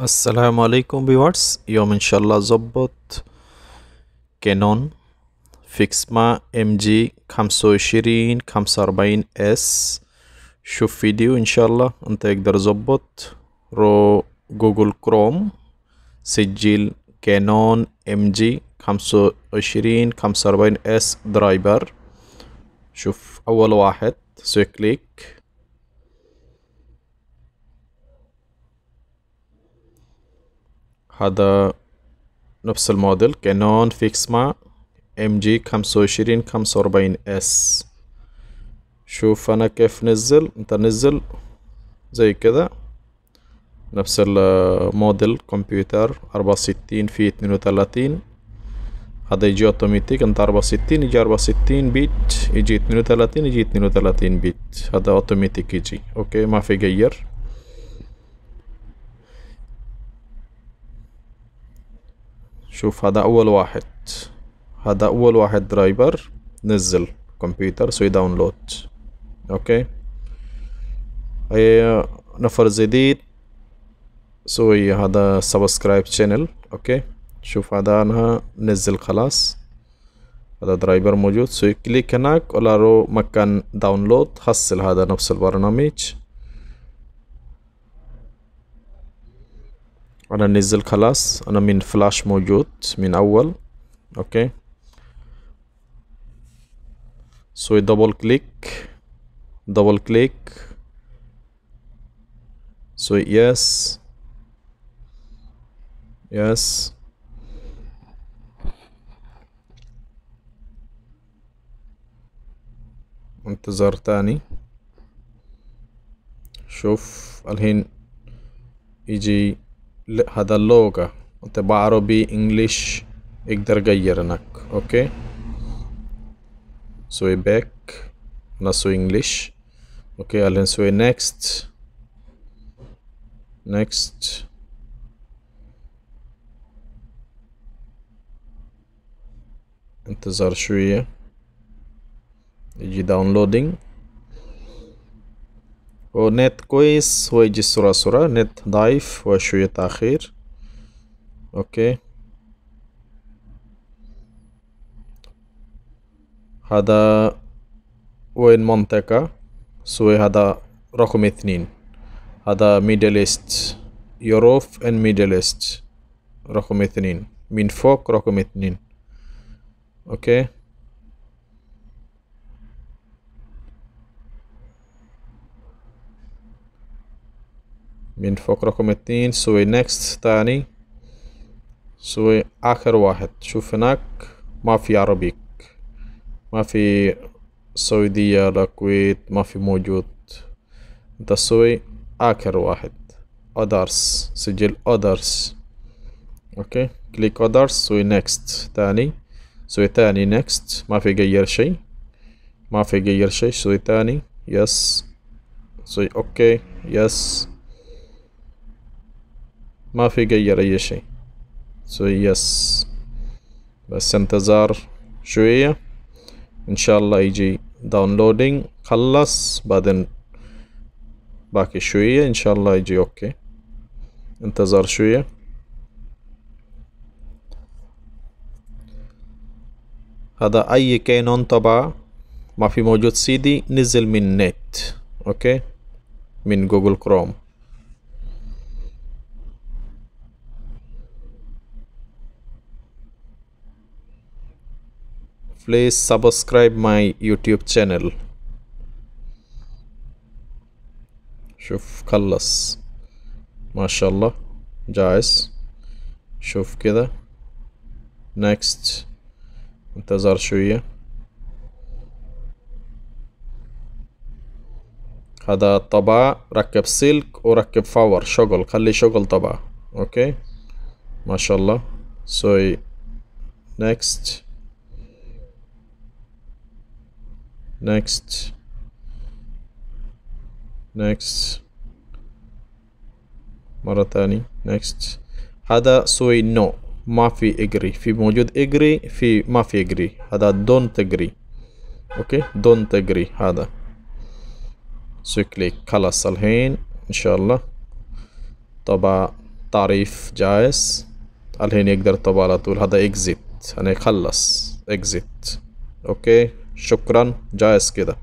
السلام عليكم بيورس يوم ان شاء الله زبط كانون فيكسما ام جي خمسة وعشرين خمسة واربعين اس شوف فيديو ان شاء الله انت يقدر زبط رو جوجل كروم سجل كانون ام جي خمسة وعشرين خمسة واربعين اس درايبر شوف اول واحد سوي كليك هذا نفس الموديل كانون فيكسما ام جي خمسة وعشرين خمسة وأربعين اس شوف انا كيف نزل انت نزل زي كذا نفس الموديل كمبيوتر أربعة وستين في اتنين وتلاتين هذا يجي اوتوماتيك انت أربعة وستين يجي أربعة وستين بيت يجي اتنين وتلاتين يجي اتنين وتلاتين بيت هذا اوتوماتيك يجي اوكي ما في غير شوف هذا اول واحد هذا اول واحد درايفر نزل كمبيوتر سوي داونلود اوكي اي نفر جديد سوي هذا سبسكرايب شانل اوكي شوف هذا انا نزل خلاص هذا درايفر موجود سوي كليك هناك ولا رو مكان داونلود حصل هذا نفس البرنامج انا نزل خلاص انا من فلاش موجود من اول اوكي سوي دبل كليك دبل كليك سوي يس يس انتظر تاني شوف الحين يجي هذا اللغة هذا تبقى عربي انجليش اقدر اغير اوكي سوي باك نسوي انجليش اوكي هلا نسوي نكست نكست انتظر شوية يجي داونلودينج ونت كويس ويجي السرعة سرعة نت ضعيف وشوية تأخير أوكي هذا وين منطقة سوي هذا رقم اثنين هذا ميدل ايست يوروف ان ميدل ايست رقم اثنين من فوق رقم اثنين اوكي من فوق رقم اتنين سوي نكست تاني سوي آخر واحد شوف هناك ما في عربيك ما في سعودية لا كويت ما في موجود انت سوي آخر واحد others سجل others اوكي كليك others سوي next تاني سوي تاني next ما في غير شيء ما في غير شيء سوي تاني yes سوي اوكي okay. yes ما في غير اي شيء سو so يس بس انتظار شوية ان شاء الله يجي داونلودينج خلص بعدين باقي شوية ان شاء الله يجي اوكي انتظر شوية هذا اي كانون طبعا ما في موجود سيدي نزل من نت اوكي من جوجل كروم please subscribe my youtube channel شوف خلص ما شاء الله جايز شوف كده next انتظر شوية هذا طبع ركب سلك وركب فاور شغل خلي شغل طبع اوكي ما شاء الله so next next next مرة ثانية next هذا سوي no ما في agree في موجود agree في ما في agree هذا don't agree اوكي don't agree هذا سوي كليك خلاص الحين ان شاء الله طبعا تعريف جائز الحين يقدر طبعا على طول هذا exit انا يعني خلص exit اوكي شكرا جايز كده